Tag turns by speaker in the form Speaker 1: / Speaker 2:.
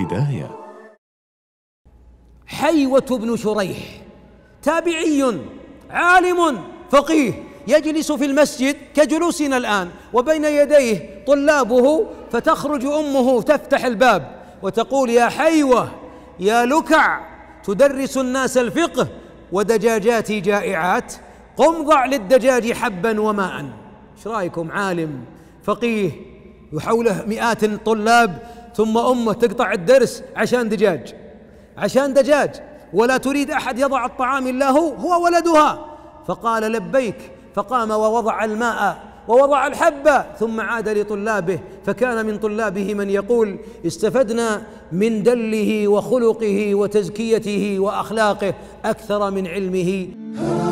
Speaker 1: هداية
Speaker 2: حيوة بن شريح
Speaker 3: تابعي عالم فقيه يجلس في المسجد كجلوسنا الآن وبين يديه طلابه فتخرج أمه تفتح الباب وتقول يا حيوة يا لكع تدرس الناس الفقه ودجاجاتي جائعات قم ضع للدجاج حبا وماء ايش رايكم عالم فقيه وحوله مئات الطلاب ثم امه تقطع الدرس عشان دجاج عشان دجاج ولا تريد احد يضع الطعام الا هو هو ولدها فقال لبيك فقام ووضع الماء ووضع الحبة ثم عاد لطلابه فكان من طلابه من يقول استفدنا من دله وخلقه وتزكيته وأخلاقه أكثر من علمه